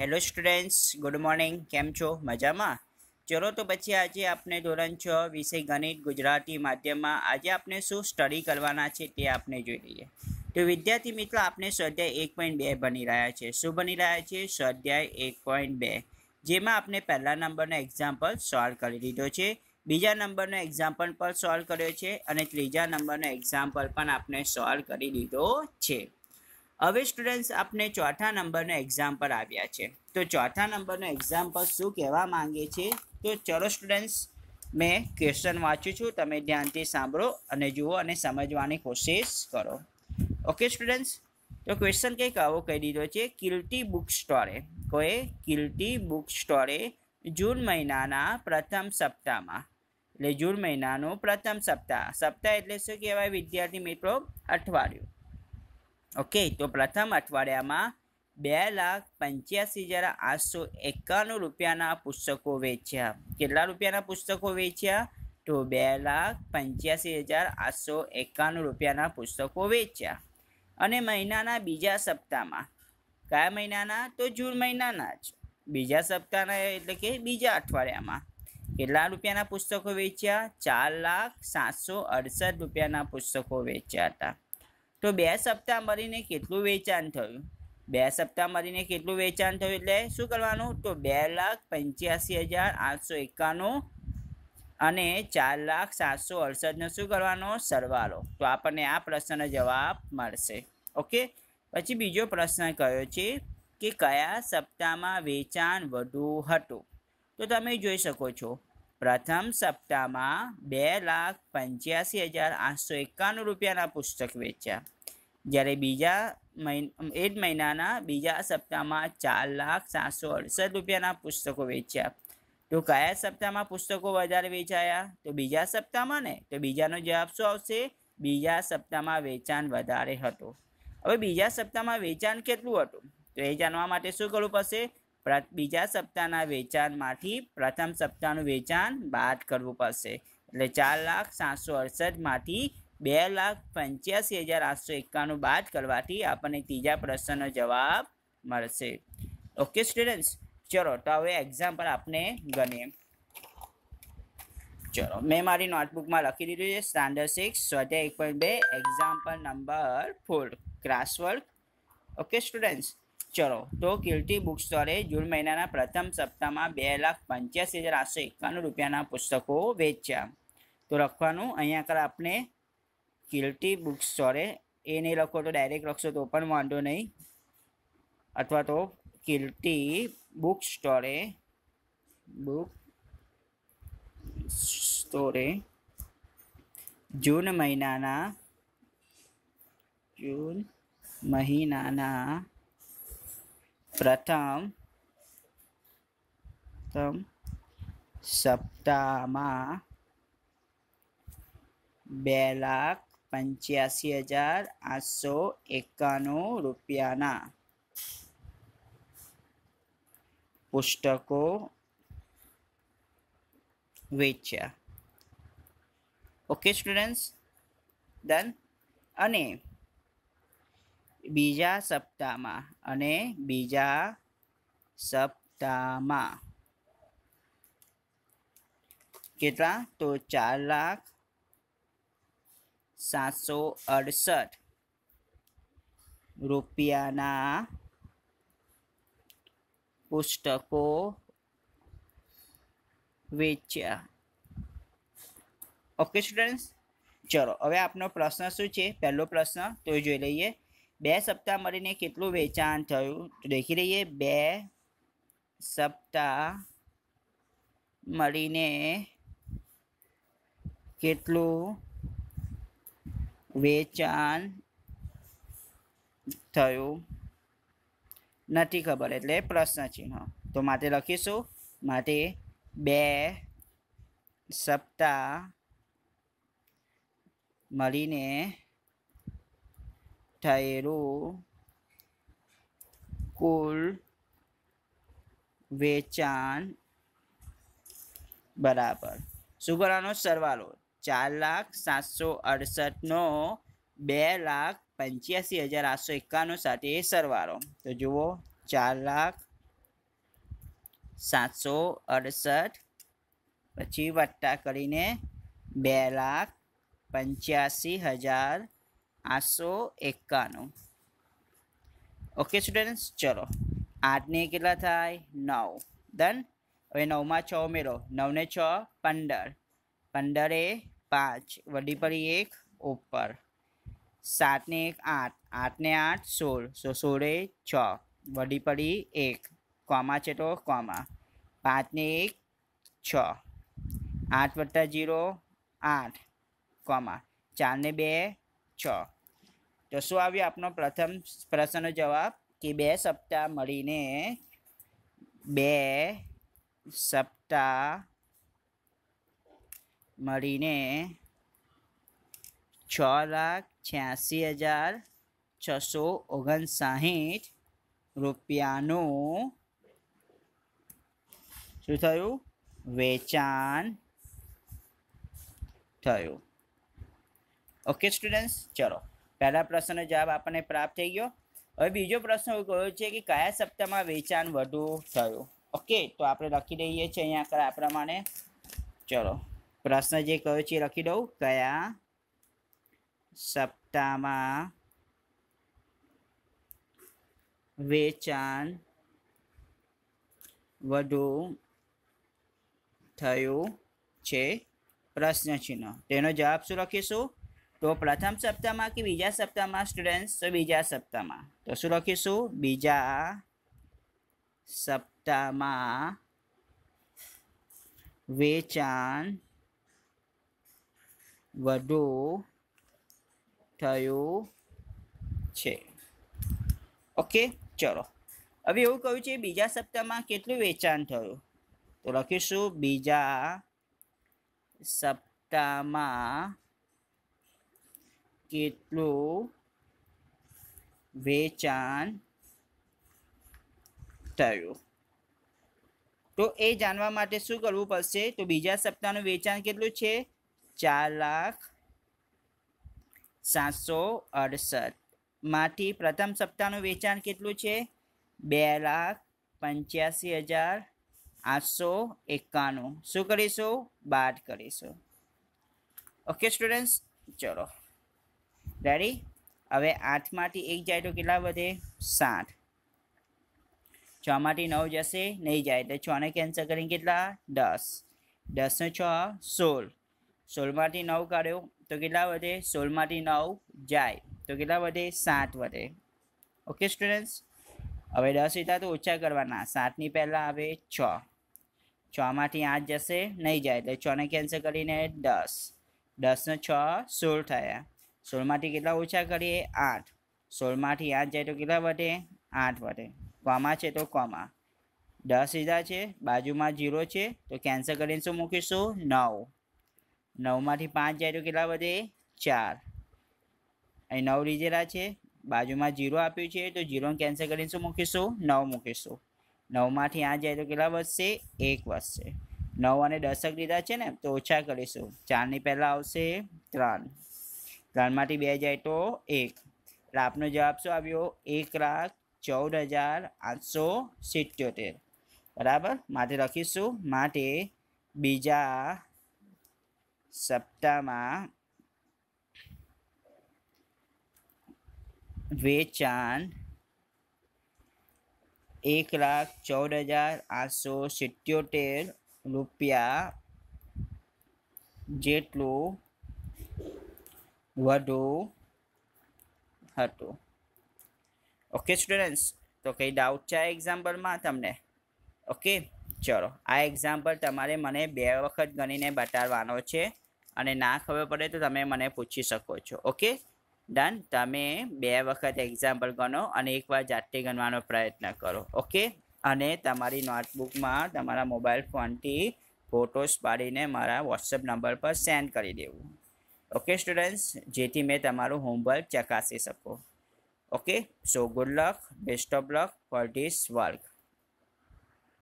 hello students good morning કેમ છો મજામાં ચલો તો પછી આજે આપણે ધોરણ છ વિષય ગણિત ગુજરાતી માધ્યમમાં આજે આપણે શું સ્ટડી કરવાના છે તે આપણે જોઈ લઈએ તો વિદ્યાર્થી મિત્રો આપણે સ્વાધ્યાય એક પોઈન્ટ બે ભણી રહ્યા છે શું ભણી રહ્યા છે સ્વાધ્યાય એક પોઈન્ટ બે જેમાં આપણે પહેલા નંબરનો એક્ઝામ્પલ સોલ્વ કરી દીધો છે બીજા નંબરનો એક્ઝામ્પલ પણ સોલ્વ કર્યો છે અને ત્રીજા નંબરનો એક્ઝામ્પલ પણ આપણે સોલ્વ કરી દીધો છે હવે સ્ટુડન્ટ્સ આપણે ચોથા નંબરના એક્ઝામ પર આવ્યા છે તો ચોથા નંબરનો એક્ઝામ પર શું કહેવા માંગે છે તો ચલો સ્ટુડન્ટ્સ મેં ક્વેશ્ચન વાંચું છું તમે ધ્યાનથી સાંભળો અને જુઓ અને સમજવાની કોશિશ કરો ઓકે સ્ટુડન્ટ્સ તો ક્વેશ્ચન કંઈક આવો કહી દીધો છે કિલ્ટી બુક સ્ટોરે કોઈ કિલ્ટી બુક સ્ટોરે જૂન મહિનાના પ્રથમ સપ્તાહમાં એટલે જૂન મહિનાનું પ્રથમ સપ્તાહ સપ્તાહ એટલે શું કહેવાય વિદ્યાર્થી મિત્રો અઠવાડિયું ઓકે તો પ્રથમ અઠવાડિયામાં બે લાખ પંચ્યાસી હજાર આઠસો એકાણું રૂપિયાના પુસ્તકો વેચ્યા કેટલા રૂપિયાના પુસ્તકો વેચ્યા તો બે લાખ પંચ્યાસી હજાર આઠસો એકાણું રૂપિયાના પુસ્તકો વેચ્યા અને મહિનાના બીજા સપ્તાહમાં કયા મહિનાના તો જૂન મહિનાના જ બીજા સપ્તાહના એટલે કે બીજા અઠવાડિયામાં કેટલા રૂપિયાના પુસ્તકો વેચ્યા ચાર લાખ સાતસો અડસઠ રૂપિયાના પુસ્તકો વેચ્યા હતા તો બે સપ્તાહ મળીને કેટલું વેચાણ થયું બે સપ્તાહ મળીને કેટલું વેચાણ થયું એટલે શું કરવાનું તો બે લાખ પંચ્યાસી હજાર આઠસો એકાણું અને ચાર લાખ સાતસો અડસઠનો શું કરવાનો સરવાળો તો આપણને આ પ્રશ્નનો જવાબ મળશે ઓકે પછી બીજો પ્રશ્ન કયો છે કે કયા સપ્તાહમાં વેચાણ વધુ હતું તો તમે જોઈ શકો છો પ્રથમ સપ્તાહમાં બે લાખ પંચ્યાસી હજાર આઠસો એકાણું રૂપિયાના પુસ્તક વેચ્યા જ્યારે બીજા મહિના એ જ મહિનાના બીજા સપ્તાહમાં ચાર લાખ સાતસો અડસઠ રૂપિયાના પુસ્તકો વેચ્યા તો કયા સપ્તાહમાં પુસ્તકો વધારે વેચાયા તો બીજા સપ્તાહમાં ને તો બીજાનો જવાબ શું આવશે બીજા સપ્તાહમાં વેચાણ વધારે હતો હવે બીજા સપ્તાહમાં વેચાણ કેટલું હતું તો એ જાણવા માટે શું કરવું પડશે બીજા સપ્તાહના વેચાણમાંથી પ્રથમ સપ્તાહનું વેચાણ બાદ કરવું પડશે એટલે ચાર લાખ સાતસો અડસઠમાંથી બે લાખ પંચ્યાસી હજાર આઠસો એકાણું બાદ કરવાથી આપણને ત્રીજા પ્રશ્નનો જવાબ મળશે ઓકે સ્ટુડન્ટ્સ ચલો તો હવે એક્ઝામ્પલ આપણે ગણીએ ચલો મેં મારી નોટબુકમાં લખી દીધું છે સ્ટાન્ડર્ડ સિક્સ સ્વાધ્યાય એક પોઈન્ટ બે example number four class work okay students ચલો તો કીર્તિ બુક સ્ટોરે જૂન મહિનાના પ્રથમ સપ્તાહમાં બે લાખ પંચ્યાસી હજાર આઠસો એકાણું રૂપિયાના પુસ્તકો વેચ્યા તો લખવાનું અહીંયા આગળ આપણે કીર્તિ બુક સ્ટોરે એ નહીં લખો તો ડાયરેક્ટ લખશો તો પણ વાંધો નહીં અથવા તો કીર્તિ બુક સ્ટોરે બુક સ્ટોરે જૂન મહિનાના જૂન મહિનાના प्रथम प्रथम સપ્તાહમાં બે લાખ પંચ્યાસી હજાર આઠસો એકાણું રૂપિયાના પુસ્તકો વેચ્યા ઓકે સ્ટુડન્ટ્સ ડન અને બીજા સપ્તાહમાં અને બીજા સપ્તાહમાં કેટલા તો ચાર લાખ સાતસો અડસઠ રૂપિયાના પુસ્તકો વેચ્યા ઓકે સ્ટુડન્ટ્સ ચલો હવે આપનો પ્રશ્ન શું છે પહેલો પ્રશ્ન તો જોઈ લઈએ બે સપ્તાહ મળીને કેટલું વેચાણ થયું તો દેખી લઈએ બે સપ્તાહ મળીને કેટલું વેચાણ થયું નથી ખબર એટલે પ્રશ્ન ચિહ્ન તો માટે લખીશું માટે બે સપ્તાહ મળીને થયેલું કુલ વેચાણ બરાબર શું કરવાનો સરવાળો ચાર લાખ સાતસો અડસઠનો બે લાખ પંચ્યાસી હજાર આઠસો એકાણું સાથે એ સરવાળો તો જુઓ ચાર લાખ સાતસો અડસઠ પછી વત્તા કરીને બે લાખ પંચ્યાસી હજાર આઠસો એકાણું ઓકે સ્ટુડન્ટ્સ ચલો આઠને કેટલા થાય નવ ધન હવે નવમાં છ ઉમેરો નવને છ પંદર પંદરે પાંચ વડી પડી એક ઉપર સાતને એક આઠ આઠને આઠ સોળ સો સોળે છ વડી પડી એક કોમા છે તો કોમા પાંચને એક છ આઠ વત્તા જીરો આઠ કોમા ચારને બે છ જો સો આવ્યા આપનો પ્રથમ પ્રશ્નનો જવાબ કે બે સપ્તા મળીને બે સપ્તા મળીને 686659 રૂપિયાનો છઠયુ વેચાણ થયો ઓકે સ્ટુડન્ટ્સ ચલો પહેલા પ્રશ્નનો જવાબ આપણને પ્રાપ્ત થઈ ગયો હવે બીજો પ્રશ્ન કયો છે કે કયા સપ્તાહમાં વેચાણ વધુ થયું ઓકે તો આપણે લખી દઈએ છીએ અહીંયા આગળ આ પ્રમાણે ચલો પ્રશ્ન જે કયો છે લખી દઉં કયા સપ્તાહમાં વેચાણ વધુ થયું છે પ્રશ્ન ચિહ્ન તેનો જવાબ શું લખીશું તો પ્રથમ સપ્તાહમાં કે બીજા સપ્તાહમાં સ્ટુડન્ટ્સ તો બીજા સપ્તાહમાં તો શું લખીશું બીજા સપ્તાહમાં વેચાણ વધુ થયું છે ઓકે ચલો હવે એવું કહ્યું છે બીજા સપ્તાહમાં કેટલું વેચાણ થયું તો લખીશું બીજા સપ્તાહમાં કેટલું વેચાણ થયું તો એ જાણવા માટે શું કરવું પડશે તો બીજા સપ્તાહનું વેચાણ કેટલું છે ચાર લાખ સાતસો અડસઠમાંથી પ્રથમ સપ્તાહનું વેચાણ કેટલું છે બે લાખ પંચ્યાસી હજાર આઠસો એકાણું શું કરીશું બાદ કરીશું ઓકે સ્ટુડન્ટ્સ ચલો રેડી હવે આઠમાંથી એક જાય તો કેટલા વધે સાઠ છમાંથી નવ જશે નહીં જાય એટલે છને કેન્સલ કરીને કેટલા દસ દસનો છ સોળ સોળમાંથી નવ કાઢ્યો તો કેટલા વધે સોળમાંથી નવ જાય તો કેટલા વધે સાત વધે ઓકે સ્ટુડન્ટ્સ હવે દસ લીધા તો ઓછા કરવાના સાતની પહેલાં આવે છ છમાંથી આઠ જશે નહીં જાય એટલે છને કેન્સલ કરીને દસ દસનો છ સોળ થયા સોળમાંથી કેટલા ઓછા કરીએ આઠ સોળમાંથી આઠ જાય તો કેટલા વધે આઠ વધે કોમા છે તો કોમા દસ સીધા છે બાજુમાં જીરો છે તો કેન્સલ કરીને શું મૂકીશું નવ નવમાંથી પાંચ જાય તો કેટલા વધે ચાર અહીં નવ રીઝેલા છે બાજુમાં જીરો આપ્યું છે તો જીરોને કેન્સલ કરીને શું મૂકીશું નવ મૂકીશું નવમાંથી આઠ જાય તો કેટલા વધશે એક વધશે નવ અને દસક લીધા છે ને તો ઓછા કરીશું ચારની પહેલાં આવશે ત્રણ ત્રણમાંથી બે જાય તો એક એટલે આપનો જવાબ શું આવ્યો એક લાખ ચૌદ હજાર આઠસો સિત્યોતેર બરાબર માટે લખીશું માટે બીજા સપ્તાહમાં વેચાણ એક લાખ ચૌદ હજાર આઠસો સિત્યોતેર રૂપિયા જેટલું વધુ હતું ઓકે સ્ટુડન્ટ્સ તો કંઈ ડાઉટ છે આ એક્ઝામ્પલમાં તમને ઓકે ચલો આ એક્ઝામ્પલ તમારે મને બે વખત ગણીને બતાવવાનો છે અને ના ખબર પડે તો તમે મને પૂછી શકો છો ઓકે ડન તમે બે વખત એક્ઝામ્પલ ગણો અને એકવાર જાતે ગણવાનો પ્રયત્ન કરો ઓકે અને તમારી નોટબુકમાં તમારા મોબાઈલ ફોનથી ફોટોસ પાડીને મારા વોટ્સઅપ નંબર પર સેન્ડ કરી દેવું ઓકે સ્ટુડન્ટ્સ જેથી મેં તમારું હોમવર્ક ચકાસી શકો okay so good luck best of luck for this work